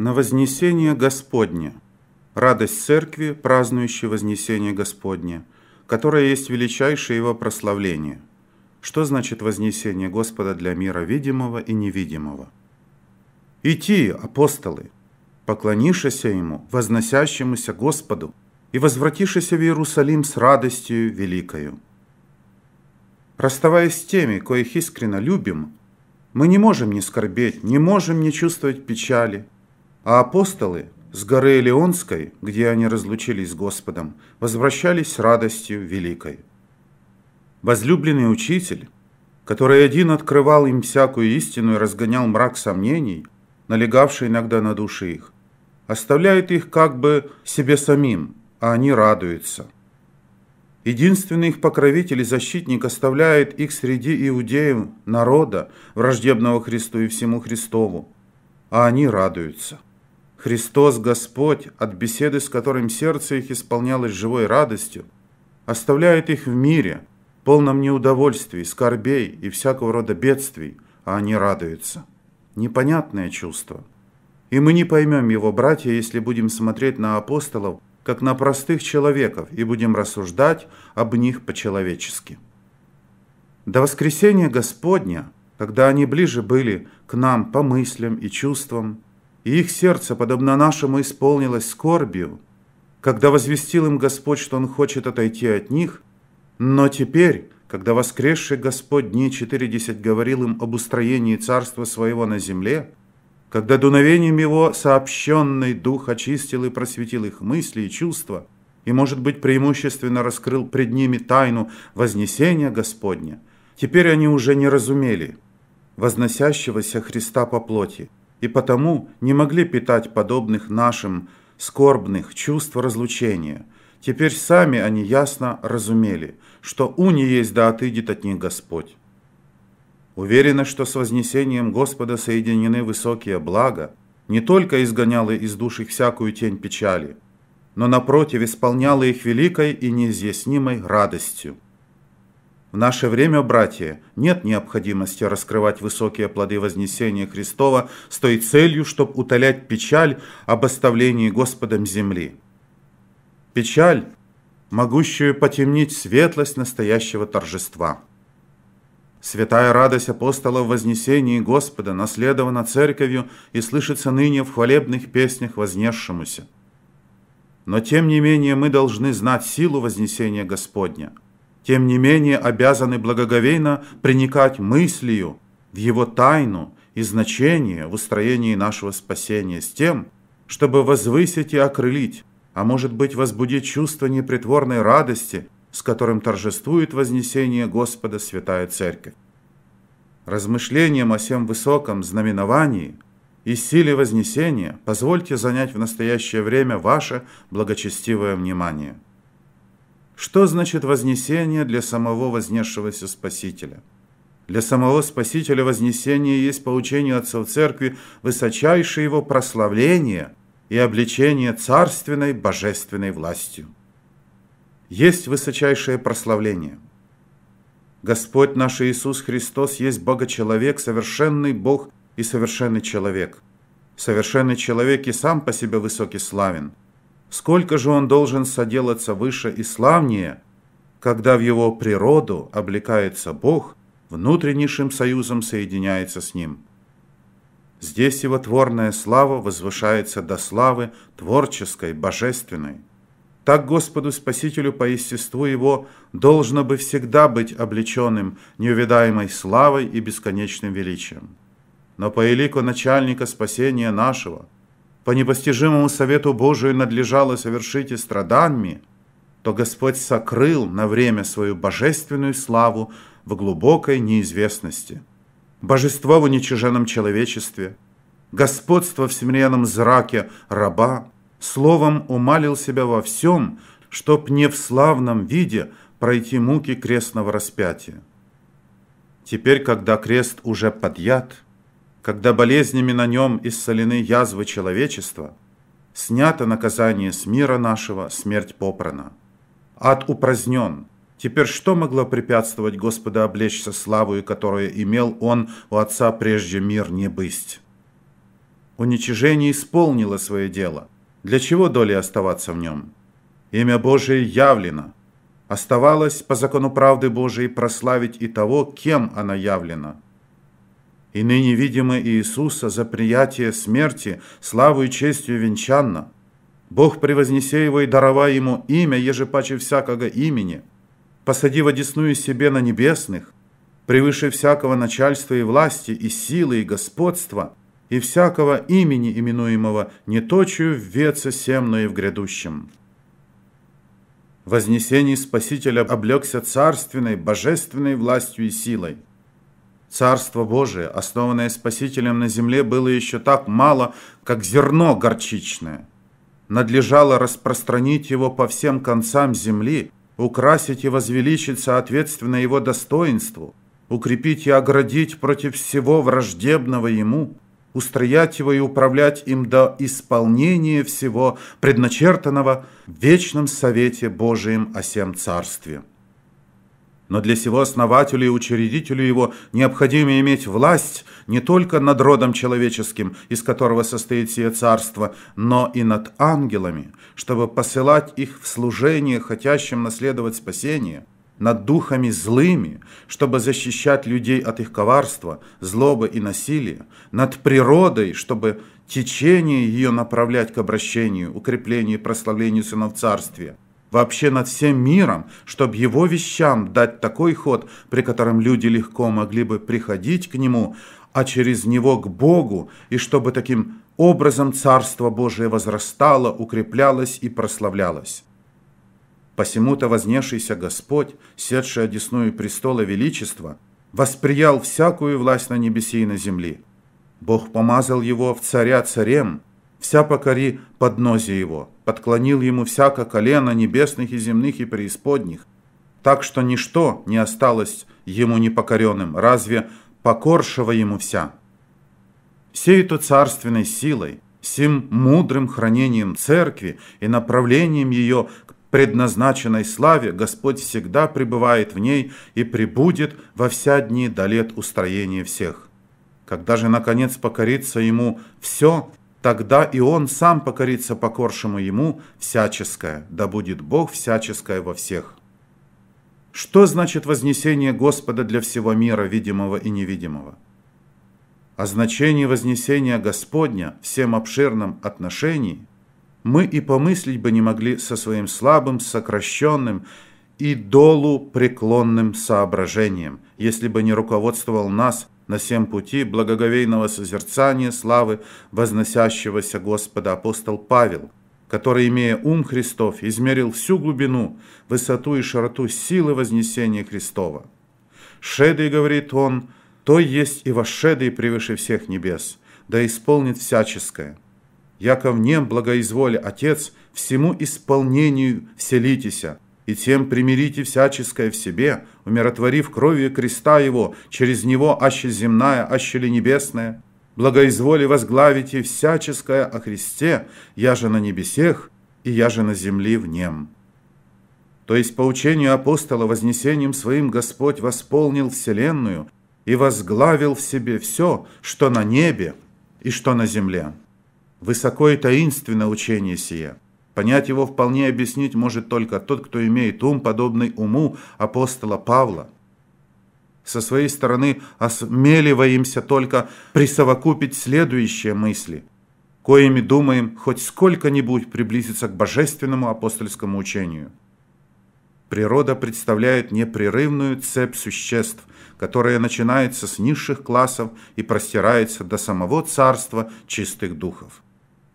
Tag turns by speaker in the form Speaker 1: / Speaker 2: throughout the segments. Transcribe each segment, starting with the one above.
Speaker 1: На Вознесение Господне. Радость Церкви, празднующей Вознесение Господне, которое есть величайшее его прославление. Что значит Вознесение Господа для мира видимого и невидимого? «Идти, апостолы, поклонишься Ему, возносящемуся Господу, и возвратишься в Иерусалим с радостью великою». Расставаясь с теми, коих искренно любим, мы не можем не скорбеть, не можем не чувствовать печали – а апостолы с горы Элеонской, где они разлучились с Господом, возвращались с радостью великой. Возлюбленный учитель, который один открывал им всякую истину и разгонял мрак сомнений, налегавший иногда на души их, оставляет их как бы себе самим, а они радуются. Единственный их покровитель и защитник оставляет их среди иудеев народа, враждебного Христу и всему Христову, а они радуются. Христос Господь, от беседы с которым сердце их исполнялось живой радостью, оставляет их в мире, полном неудовольствий, скорбей и всякого рода бедствий, а они радуются. Непонятное чувство. И мы не поймем его, братья, если будем смотреть на апостолов, как на простых человеков, и будем рассуждать об них по-человечески. До воскресения Господня, когда они ближе были к нам по мыслям и чувствам, и их сердце, подобно нашему, исполнилось скорбью, когда возвестил им Господь, что Он хочет отойти от них, но теперь, когда воскресший Господь дней четыредесять говорил им об устроении царства своего на земле, когда дуновением его сообщенный дух очистил и просветил их мысли и чувства, и, может быть, преимущественно раскрыл пред ними тайну вознесения Господня, теперь они уже не разумели возносящегося Христа по плоти – и потому не могли питать подобных нашим скорбных чувств разлучения. Теперь сами они ясно разумели, что у уни есть да отыдет от них Господь. Уверена, что с вознесением Господа соединены высокие блага, не только изгоняла из душ их всякую тень печали, но, напротив, исполняла их великой и неизъяснимой радостью. В наше время, братья, нет необходимости раскрывать высокие плоды Вознесения Христова с той целью, чтобы утолять печаль об оставлении Господом земли. Печаль, могущую потемнить светлость настоящего торжества. Святая радость апостола в Вознесении Господа наследована Церковью и слышится ныне в хвалебных песнях вознесшемуся. Но тем не менее мы должны знать силу Вознесения Господня – тем не менее обязаны благоговейно проникать мыслью в его тайну и значение в устроении нашего спасения с тем, чтобы возвысить и окрылить, а может быть возбудить чувство непритворной радости, с которым торжествует вознесение Господа Святая Церковь. Размышлением о всем высоком знаменовании и силе вознесения позвольте занять в настоящее время ваше благочестивое внимание. Что значит вознесение для самого вознесшегося Спасителя? Для самого Спасителя вознесение есть получение учению Отцов Церкви высочайшее его прославление и обличение царственной божественной властью. Есть высочайшее прославление. Господь наш Иисус Христос есть Богочеловек, совершенный Бог и совершенный человек. Совершенный человек и сам по себе высокий славен – Сколько же он должен соделаться выше и славнее, когда в его природу облекается Бог, внутреннейшим союзом соединяется с Ним. Здесь его творная слава возвышается до славы творческой, божественной. Так Господу Спасителю по естеству его должно бы всегда быть облеченным неувидаемой славой и бесконечным величием. Но по элику начальника спасения нашего – по непостижимому совету Божию надлежало совершить и страданиями, то Господь сокрыл на время свою божественную славу в глубокой неизвестности. Божество в уничиженном человечестве, господство в смиренном зраке раба, словом умалил себя во всем, чтоб не в славном виде пройти муки крестного распятия. Теперь, когда крест уже подъят – когда болезнями на нем исцелены язвы человечества, снято наказание с мира нашего, смерть попрана. Ад упразднен. Теперь что могло препятствовать Господа облечься славою, которую имел он у отца прежде мир не бысть? Уничижение исполнило свое дело. Для чего доли оставаться в нем? Имя Божие явлено. Оставалось по закону правды Божией прославить и того, кем она явлена – и ныне видимо Иисуса за приятие смерти, славу и честью венчанно. Бог превознесе его и дарова ему имя, ежепаче всякого имени, посади во десную себе на небесных, превыше всякого начальства и власти, и силы, и господства, и всякого имени именуемого, не точию в веце сем, но и в грядущем. Вознесение Спасителя облегся царственной, божественной властью и силой – Царство Божие, основанное Спасителем на земле, было еще так мало, как зерно горчичное. Надлежало распространить его по всем концам земли, украсить и возвеличить соответственно его достоинству, укрепить и оградить против всего враждебного ему, устроять его и управлять им до исполнения всего предначертанного в вечном совете Божием о всем царстве. Но для всего основателю и учредителю его необходимо иметь власть не только над родом человеческим, из которого состоит сие царство, но и над ангелами, чтобы посылать их в служение хотящим наследовать спасение, над духами злыми, чтобы защищать людей от их коварства, злобы и насилия, над природой, чтобы течение ее направлять к обращению, укреплению и прославлению сынов царствия, вообще над всем миром, чтобы его вещам дать такой ход, при котором люди легко могли бы приходить к нему, а через него к Богу, и чтобы таким образом Царство Божие возрастало, укреплялось и прославлялось. Посему-то вознесшийся Господь, седший одесную престола величества, восприял всякую власть на небесе и на земле. Бог помазал его в царя царем, вся покори поднозе его, подклонил ему всяко колено небесных и земных и преисподних, так что ничто не осталось ему непокоренным, разве покоршего ему вся. Сей то царственной силой, сим мудрым хранением церкви и направлением ее к предназначенной славе Господь всегда пребывает в ней и пребудет во вся дни до лет устроения всех. Когда же, наконец, покорится ему все, тогда и он сам покорится покоршему ему всяческое, да будет Бог всяческое во всех. Что значит вознесение Господа для всего мира, видимого и невидимого? О а значении вознесения Господня всем обширном отношении мы и помыслить бы не могли со своим слабым, сокращенным и долу преклонным соображением, если бы не руководствовал нас – на всем пути благоговейного созерцания славы возносящегося Господа апостол Павел, который, имея ум Христов, измерил всю глубину, высоту и широту силы вознесения Христова. «Шедый, — говорит он, — то есть и вошедый превыше всех небес, да исполнит всяческое. Яко в нем благоизволи Отец, всему исполнению вселитеся, и тем примирите всяческое в себе, умиротворив кровью креста его, через него аще земная, аще ли небесная. Благоизволи возглавите всяческое о Христе, я же на небесех, и я же на земли в нем». То есть по учению апостола вознесением своим Господь восполнил вселенную и возглавил в себе все, что на небе и что на земле. Высоко и таинственно учение сие – Понять его вполне объяснить может только тот, кто имеет ум, подобный уму апостола Павла. Со своей стороны осмеливаемся только присовокупить следующие мысли, коими думаем хоть сколько-нибудь приблизиться к божественному апостольскому учению. Природа представляет непрерывную цепь существ, которая начинается с низших классов и простирается до самого царства чистых духов.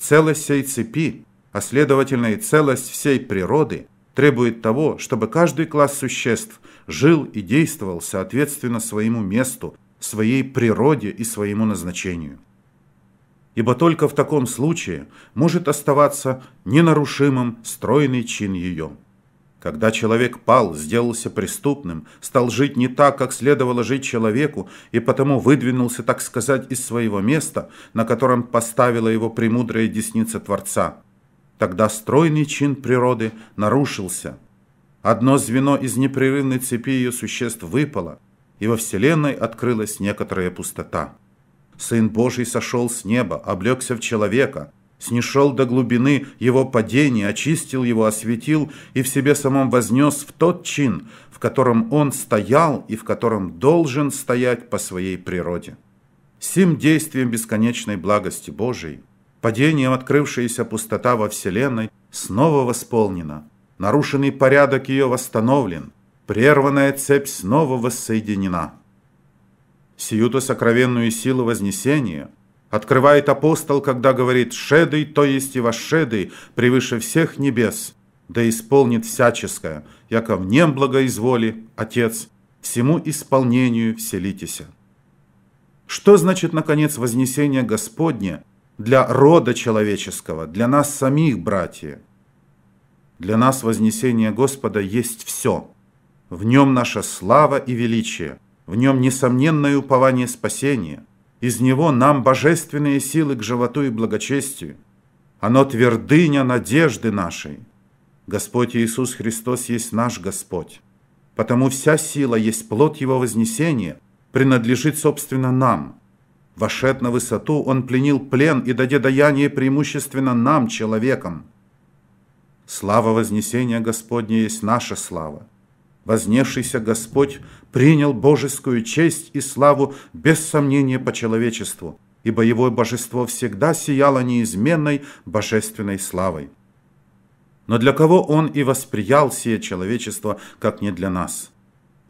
Speaker 1: Целость всей цепи а следовательно и целость всей природы, требует того, чтобы каждый класс существ жил и действовал соответственно своему месту, своей природе и своему назначению. Ибо только в таком случае может оставаться ненарушимым стройный чин ее. Когда человек пал, сделался преступным, стал жить не так, как следовало жить человеку, и потому выдвинулся, так сказать, из своего места, на котором поставила его премудрая десница Творца – Тогда стройный чин природы нарушился. Одно звено из непрерывной цепи ее существ выпало, и во Вселенной открылась некоторая пустота. Сын Божий сошел с неба, облегся в человека, снишел до глубины его падения, очистил его, осветил и в себе самом вознес в тот чин, в котором он стоял и в котором должен стоять по своей природе. Сим действием бесконечной благости Божией падением открывшаяся пустота во Вселенной снова восполнена, нарушенный порядок ее восстановлен, прерванная цепь снова воссоединена. сию сокровенную силу Вознесения открывает апостол, когда говорит «шедый, то есть и вошедый, превыше всех небес, да исполнит всяческое, яко мне благоизволи, Отец, всему исполнению вселитеся». Что значит, наконец, вознесение Господне для рода человеческого, для нас самих, братья. Для нас вознесение Господа есть все. В нем наша слава и величие, в нем несомненное упование спасения. Из него нам божественные силы к животу и благочестию. Оно твердыня надежды нашей. Господь Иисус Христос есть наш Господь. Потому вся сила есть плод Его вознесения, принадлежит, собственно, нам – Вошед на высоту, он пленил плен и даде даяние преимущественно нам, человекам. Слава Вознесения Господня есть наша слава. Вознесшийся Господь принял божескую честь и славу без сомнения по человечеству, ибо его божество всегда сияло неизменной божественной славой. Но для кого он и восприял сие человечество, как не для нас –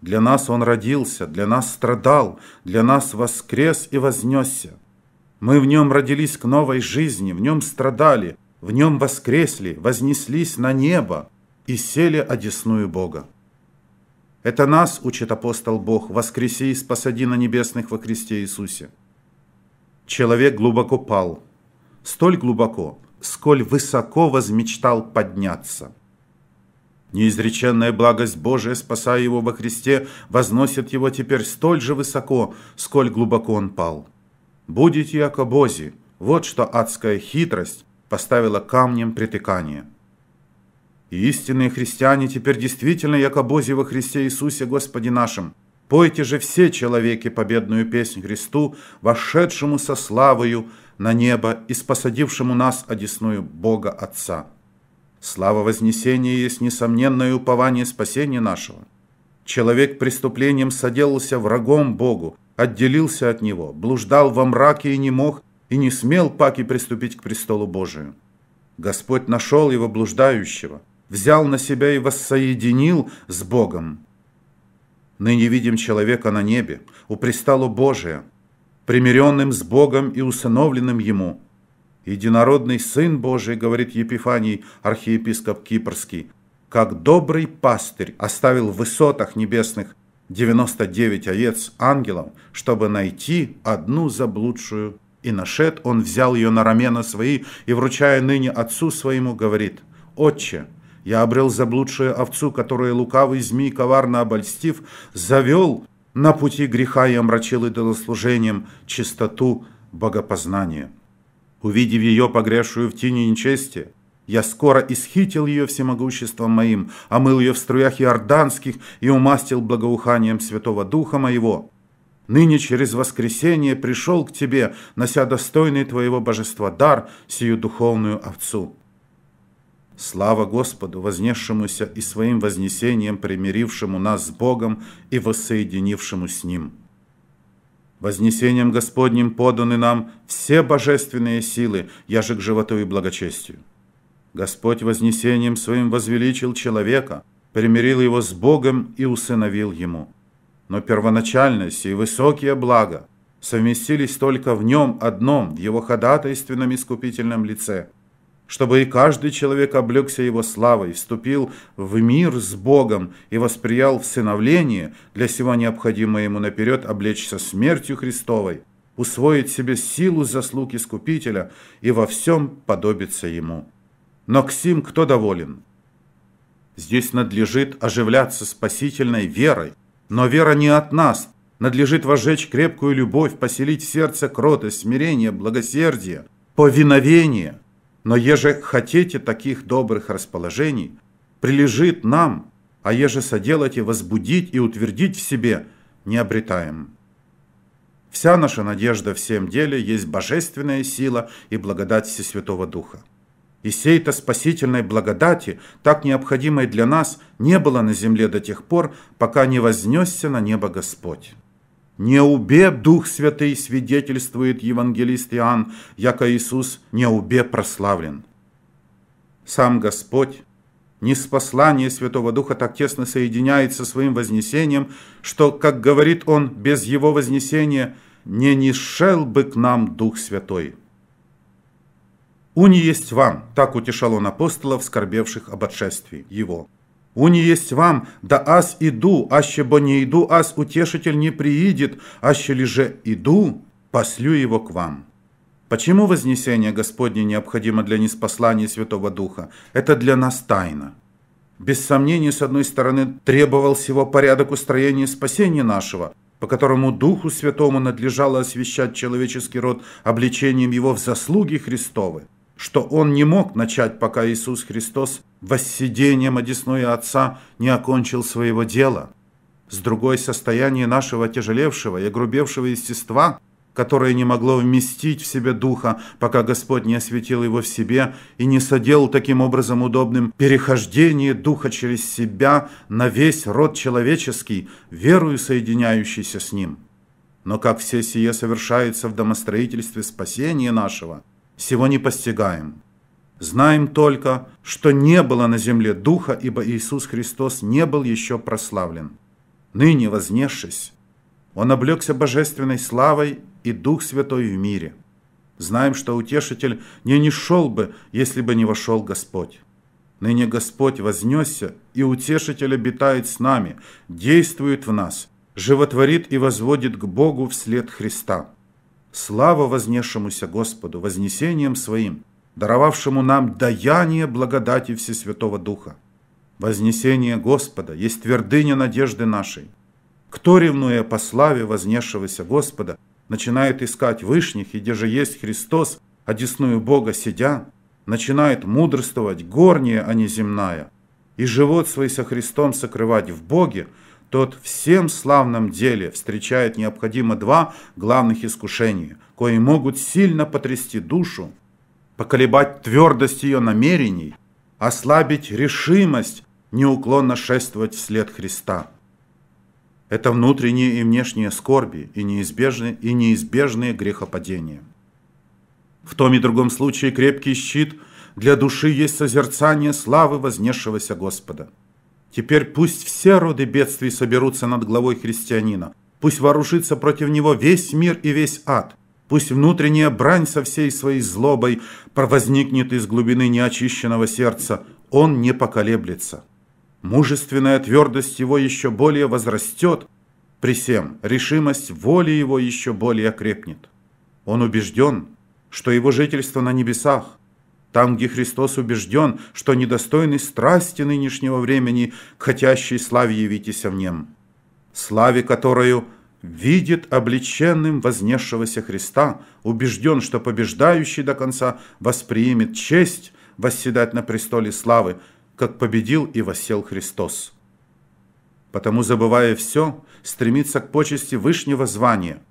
Speaker 1: для нас Он родился, для нас страдал, для нас воскрес и вознесся. Мы в Нем родились к новой жизни, в Нем страдали, в Нем воскресли, вознеслись на небо и сели одесную Бога. Это нас учит апостол Бог, воскреси и спасади на небесных во Христе Иисусе. Человек глубоко пал, столь глубоко, сколь высоко возмечтал подняться – Неизреченная благость Божия, спасая его во Христе, возносит его теперь столь же высоко, сколь глубоко он пал. «Будете яко Бози» – вот что адская хитрость поставила камнем притыкание. И истинные христиане теперь действительно яко Бози во Христе Иисусе Господе нашим. Пойте же все человеки победную песнь Христу, вошедшему со славою на небо и спосадившему нас одесную Бога Отца. Слава Вознесения есть несомненное упование спасения нашего. Человек преступлением соделался врагом Богу, отделился от Него, блуждал во мраке и не мог, и не смел паки приступить к престолу Божию. Господь нашел его блуждающего, взял на себя и воссоединил с Богом. Ныне видим человека на небе, у престола Божия, примиренным с Богом и усыновленным Ему – единородный Сын Божий, говорит Епифаний, архиепископ Кипрский, как добрый пастырь оставил в высотах небесных 99 овец ангелам, чтобы найти одну заблудшую. И нашед он взял ее на рамена свои и, вручая ныне отцу своему, говорит, «Отче, я обрел заблудшую овцу, которую лукавый змей, коварно обольстив, завел на пути греха и омрачил идолослужением чистоту богопознания». Увидев ее, погрязшую в тени нечести, я скоро исхитил ее всемогуществом моим, омыл ее в струях иорданских и умастил благоуханием Святого Духа моего. Ныне через воскресение пришел к тебе, нося достойный твоего божества дар, сию духовную овцу. Слава Господу, вознесшемуся и своим вознесением примирившему нас с Богом и воссоединившему с Ним». Вознесением Господним поданы нам все божественные силы, яже к животу и благочестию. Господь вознесением своим возвеличил человека, примирил его с Богом и усыновил ему. Но первоначальность и высокие блага совместились только в нем одном, в его ходатайственном искупительном лице – чтобы и каждый человек облегся его славой, вступил в мир с Богом и восприял в всыновление, для сего необходимо ему наперед облечься смертью Христовой, усвоить себе силу заслуг Искупителя и во всем подобиться ему. Но к сим кто доволен? Здесь надлежит оживляться спасительной верой, но вера не от нас, надлежит возжечь крепкую любовь, поселить в сердце кротость, смирение, благосердие, повиновение – но еже хотите таких добрых расположений, прилежит нам, а еже соделать и возбудить и утвердить в себе не обретаем. Вся наша надежда в всем деле есть божественная сила и благодать Всесвятого Духа. И сей-то спасительной благодати, так необходимой для нас, не было на земле до тех пор, пока не вознесся на небо Господь. «Не убе, Дух Святый, свидетельствует евангелист Иоанн, яко Иисус не убе прославлен». Сам Господь Неспослание Святого Духа так тесно соединяется со своим вознесением, что, как говорит он, без его вознесения не нишел бы к нам Дух Святой. «Уни есть вам», – так утешал он апостолов, скорбевших об отшествии его. Уни есть вам, да аз иду, аще бо не иду, аз утешитель не приидет, аще лиже иду, послю его к вам». Почему вознесение Господне необходимо для неспослания Святого Духа? Это для нас тайна. Без сомнений, с одной стороны, требовал всего порядок устроения спасения нашего, по которому Духу Святому надлежало освящать человеческий род обличением его в заслуги Христовы что он не мог начать, пока Иисус Христос воссидением одесную Отца не окончил своего дела. С другой, состояние нашего тяжелевшего и огрубевшего естества, которое не могло вместить в себе Духа, пока Господь не осветил его в себе и не соделал таким образом удобным перехождение Духа через себя на весь род человеческий, верую соединяющийся с Ним. Но как все сие совершается в домостроительстве спасения нашего – сего не постигаем. Знаем только, что не было на земле Духа, ибо Иисус Христос не был еще прославлен. Ныне, вознесшись, Он облегся божественной славой и Дух Святой в мире. Знаем, что Утешитель не не шел бы, если бы не вошел Господь. Ныне Господь вознесся, и Утешитель обитает с нами, действует в нас, животворит и возводит к Богу вслед Христа. Слава вознесшемуся Господу, вознесением своим, даровавшему нам даяние благодати Всесвятого Духа. Вознесение Господа есть твердыня надежды нашей. Кто, ревнуя по славе вознесшегося Господа, начинает искать вышних, и где же есть Христос, одесную а Бога сидя, начинает мудрствовать горнее, а не земная, и живот свой со Христом сокрывать в Боге – тот всем славном деле встречает необходимо два главных искушения, кои могут сильно потрясти душу, поколебать твердость ее намерений, ослабить решимость неуклонно шествовать вслед Христа. Это внутренние и внешние скорби и неизбежные, и неизбежные грехопадения. В том и другом случае крепкий щит для души есть созерцание славы вознесшегося Господа – Теперь пусть все роды бедствий соберутся над главой христианина. Пусть вооружится против него весь мир и весь ад. Пусть внутренняя брань со всей своей злобой провозникнет из глубины неочищенного сердца. Он не поколеблется. Мужественная твердость его еще более возрастет. При всем решимость воли его еще более окрепнет. Он убежден, что его жительство на небесах, там, где Христос убежден, что недостойны страсти нынешнего времени, к хотящей славе явитеся в нем. Славе, которую видит обличенным вознесшегося Христа, убежден, что побеждающий до конца воспримет честь восседать на престоле славы, как победил и воссел Христос. Потому, забывая все, стремится к почести вышнего звания –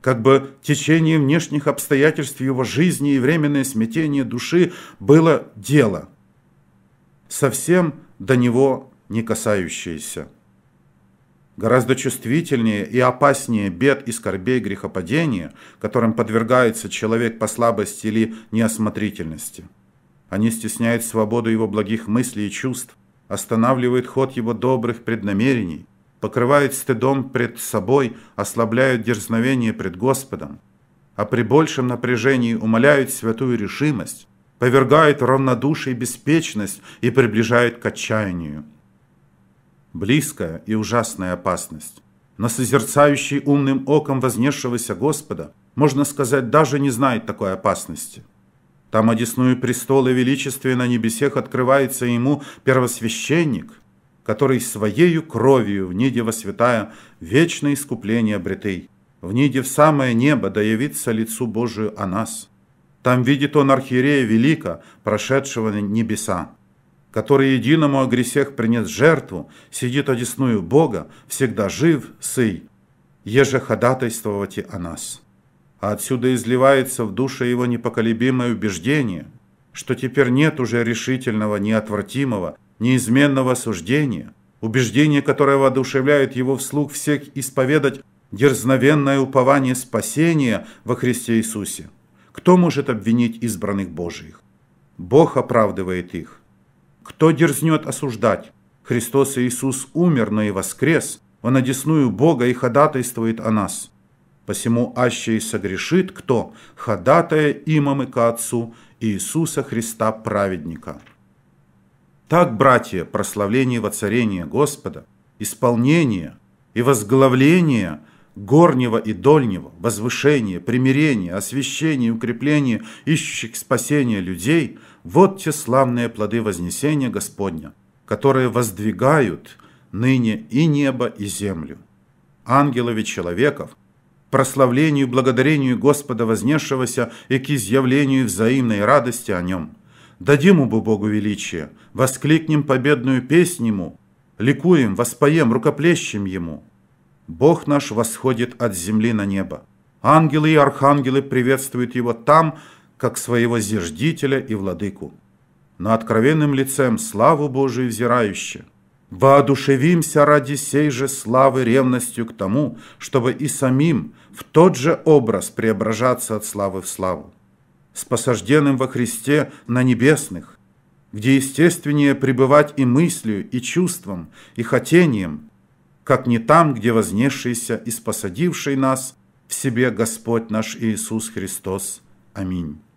Speaker 1: как бы течение внешних обстоятельств его жизни и временное смятение души было дело, совсем до него не касающееся. Гораздо чувствительнее и опаснее бед и скорбей грехопадения, которым подвергается человек по слабости или неосмотрительности. Они стесняют свободу его благих мыслей и чувств, останавливают ход его добрых преднамерений, покрывают стыдом пред собой, ослабляют дерзновение пред Господом, а при большем напряжении умоляют святую решимость, повергают равнодушие и беспечность и приближают к отчаянию. Близкая и ужасная опасность. Но созерцающий умным оком вознесшегося Господа, можно сказать, даже не знает такой опасности. Там одесную престола величестве на небесех открывается ему первосвященник – который своею кровью в ниде во святая вечное искупление обретей. В ниде в самое небо да явится лицу Божию о нас. Там видит он архиерея велика, прошедшего небеса, который единому о грехах принес жертву, сидит одесную Бога, всегда жив, сый, еже ходатайствовати о нас. А отсюда изливается в душе его непоколебимое убеждение, что теперь нет уже решительного, неотвратимого, неизменного суждения, убеждение, которое воодушевляет его вслух всех исповедать дерзновенное упование спасения во Христе Иисусе. Кто может обвинить избранных Божиих? Бог оправдывает их. Кто дерзнет осуждать? Христос Иисус умер, но и воскрес. Он одесную Бога и ходатайствует о нас. Посему аще и согрешит кто, ходатая имам и ко Отцу Иисуса Христа праведника». Так, братья, прославление и Господа, исполнение и возглавление горнего и дольнего, возвышение, примирение, освящение и укрепление ищущих спасения людей – вот те славные плоды Вознесения Господня, которые воздвигают ныне и небо, и землю. Ангелов и человеков, прославлению и благодарению Господа Вознесшегося и к изъявлению взаимной радости о Нем – Дадим убу Богу величие, воскликнем победную песнь Ему, ликуем, воспоем, рукоплещем Ему. Бог наш восходит от земли на небо. Ангелы и архангелы приветствуют Его там, как своего зиждителя и владыку. На откровенным лицем славу Божию взирающе. Воодушевимся ради сей же славы ревностью к тому, чтобы и самим в тот же образ преображаться от славы в славу с посажденным во Христе на небесных, где естественнее пребывать и мыслью, и чувством, и хотением, как не там, где вознесшийся и спосадивший нас в себе Господь наш Иисус Христос. Аминь.